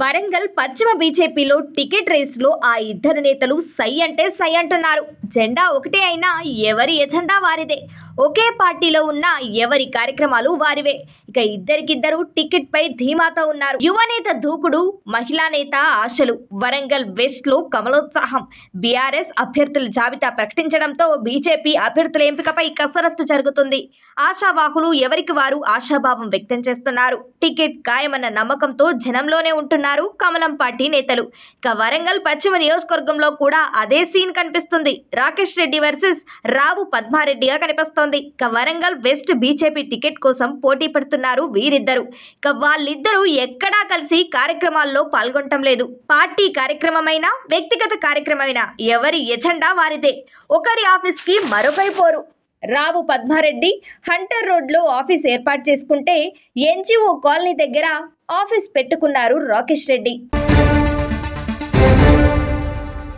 వరంగల్ పశ్చిమ బీజేపీలో టికెట్ రేసులో ఆ ఇద్దరు నేతలు సై అంటే సై అంటున్నారు జెండా ఒకటే అయినా ఎవరి ఎజెండా వారిదే ఒకే పార్టీలో ఉన్న ఎవరి కార్యక్రమాలు వారివే ఇక ఇద్దరికిద్దరు టికెట్ పై ధీమాతో ఉన్నారు యువనేత దూకుడు మహిళా నేత ఆశలు వరంగల్ వెస్ట్ లో కమలోత్సాహం బీఆర్ఎస్ అభ్యర్థుల జాబితా ప్రకటించడంతో బీజేపీ అభ్యర్థుల ఎంపికపై కసరత్తు జరుగుతుంది ఆశావాహులు ఎవరికి వారు ఆశాభావం వ్యక్తం చేస్తున్నారు టికెట్ ఖాయమన్న నమ్మకంతో జనంలోనే ఉంటున్నారు కమలం పార్టీ నేతలు ఇక వరంగల్ పశ్చిమ నియోజకవర్గంలో కూడా అదే సీన్ కనిపిస్తుంది రాకేష్ రెడ్డి వర్సెస్ రావు పద్మారెడ్డిగా కనిపిస్తోంది ఇక వరంగల్ వెస్ట్ బీజేపీ టికెట్ కోసం పోటీ పడుతున్నారు చేస్తున్నారు వీరిద్దరు ఇక వాళ్ళిద్దరూ ఎక్కడా కలిసి కార్యక్రమాల్లో పాల్గొనటం లేదు పార్టీ కార్యక్రమమైనా వ్యక్తిగత కార్యక్రమమైనా ఎవరి ఎజెండా వారిదే ఒకరి ఆఫీస్కి పోరు రావు పద్మారెడ్డి హంటర్ రోడ్లో ఆఫీస్ ఏర్పాటు చేసుకుంటే ఎన్జిఓ కాలనీ దగ్గర ఆఫీస్ పెట్టుకున్నారు రాకేష్ రెడ్డి